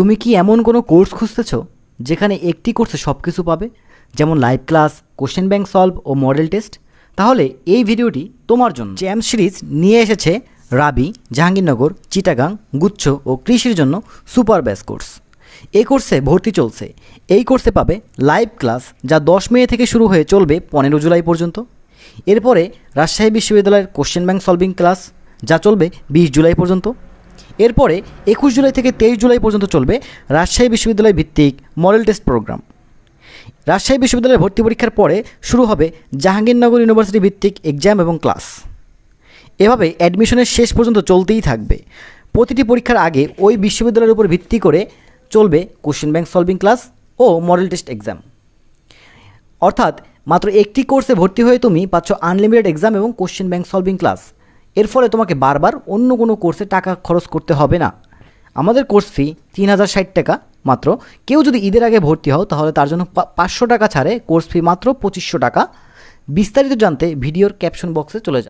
তুমি কি এমন কোনো কোর্স খুঁজতেছ যেখানে একটি কোর্সে সব কিছু পাবে যেমন live class question bank solve ও মডেল টেস্ট তাহলে এই ভিডিওটি তোমার জন্য জ্যাম সিরিজ নিয়ে এসেছে রাবি জাহাঙ্গীরনগর চিটাগাং গুচ্ছ ও কৃষির জন্য সুপার ব্যাস কোর্স এই কোর্সে ভর্তি চলছে এই কোর্সে পাবে লাইভ ক্লাস যা দশ মে থেকে শুরু হয়ে চলবে পনেরো জুলাই পর্যন্ত এরপরে রাজশাহী বিশ্ববিদ্যালয়ের কোশ্চেন ব্যাংক সলভিং ক্লাস যা চলবে বিশ জুলাই পর্যন্ত এরপরে একুশ জুলাই থেকে তেইশ জুলাই পর্যন্ত চলবে রাজশাহী বিশ্ববিদ্যালয় ভিত্তিক মডেল টেস্ট প্রোগ্রাম রাজশাহী বিশ্ববিদ্যালয়ের ভর্তি পরীক্ষার পরে শুরু হবে জাহাঙ্গীরনগর ইউনিভার্সিটি ভিত্তিক এক্সাম এবং ক্লাস এভাবে অ্যাডমিশনের শেষ পর্যন্ত চলতেই থাকবে প্রতিটি পরীক্ষার আগে ওই বিশ্ববিদ্যালয়ের উপর ভিত্তি করে চলবে কোশ্চেন ব্যাংক সলভিং ক্লাস ও মডেল টেস্ট এক্সাম অর্থাৎ মাত্র একটি কোর্সে ভর্তি হয়ে তুমি পাচ্ছ আনলিমিটেড এক্সাম এবং কোশ্চেন ব্যাংক সলভিং ক্লাস এর ফলে তোমাকে বারবার অন্য কোনো কোর্সে টাকা খরচ করতে হবে না আমাদের কোর্স ফি তিন হাজার ষাট টাকা মাত্র কেউ যদি ঈদের আগে ভর্তি হও তাহলে তার জন্য পাঁচশো টাকা ছাড়ে কোর্স ফি মাত্র পঁচিশশো টাকা বিস্তারিত জানতে ভিডিওর ক্যাপশন বক্সে চলে যায়